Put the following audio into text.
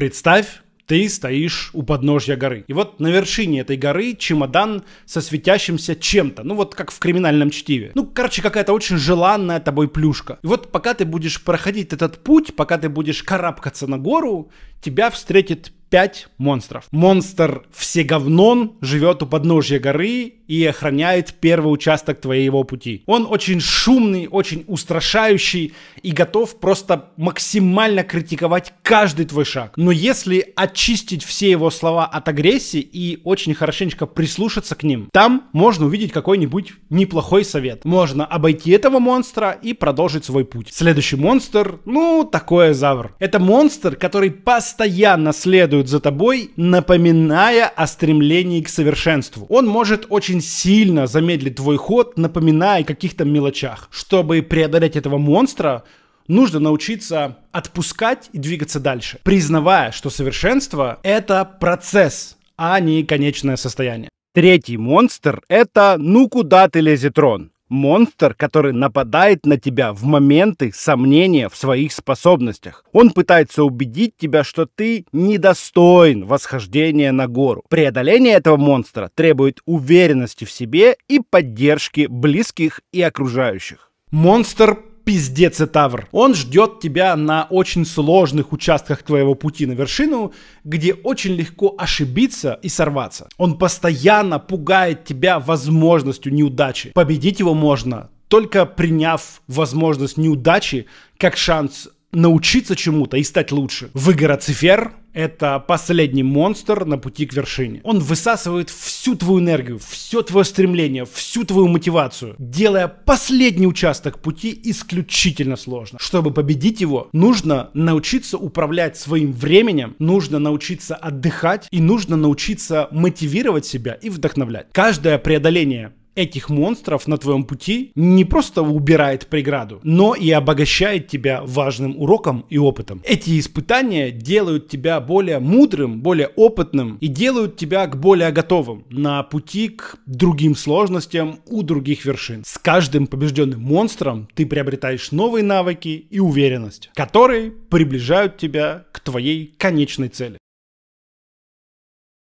Представь, ты стоишь у подножья горы. И вот на вершине этой горы чемодан со светящимся чем-то. Ну вот как в криминальном чтиве. Ну, короче, какая-то очень желанная тобой плюшка. И вот пока ты будешь проходить этот путь, пока ты будешь карабкаться на гору, тебя встретит пять монстров. Монстр Всеговнон живет у подножья горы и охраняет первый участок твоего пути. Он очень шумный, очень устрашающий и готов просто максимально критиковать каждый твой шаг. Но если очистить все его слова от агрессии и очень хорошенечко прислушаться к ним, там можно увидеть какой-нибудь неплохой совет. Можно обойти этого монстра и продолжить свой путь. Следующий монстр, ну, такое завр. Это монстр, который постоянно следует за тобой, напоминая о стремлении к совершенству. Он может очень очень сильно замедлит твой ход, напоминая о каких-то мелочах. Чтобы преодолеть этого монстра, нужно научиться отпускать и двигаться дальше, признавая, что совершенство — это процесс, а не конечное состояние. Третий монстр — это «Ну куда ты лезет, Рон?» Монстр, который нападает на тебя в моменты сомнения в своих способностях. Он пытается убедить тебя, что ты недостоин восхождения на гору. Преодоление этого монстра требует уверенности в себе и поддержки близких и окружающих. Монстр пиздец это Тавр. Он ждет тебя на очень сложных участках твоего пути на вершину, где очень легко ошибиться и сорваться. Он постоянно пугает тебя возможностью неудачи. Победить его можно только приняв возможность неудачи как шанс научиться чему-то и стать лучше. Выгороцифер — это последний монстр на пути к вершине. Он высасывает всю твою энергию, все твое стремление, всю твою мотивацию, делая последний участок пути исключительно сложно. Чтобы победить его, нужно научиться управлять своим временем, нужно научиться отдыхать и нужно научиться мотивировать себя и вдохновлять. Каждое преодоление этих монстров на твоем пути не просто убирает преграду, но и обогащает тебя важным уроком и опытом. Эти испытания делают тебя более мудрым, более опытным и делают тебя к более готовым на пути к другим сложностям у других вершин. С каждым побежденным монстром ты приобретаешь новые навыки и уверенность, которые приближают тебя к твоей конечной цели.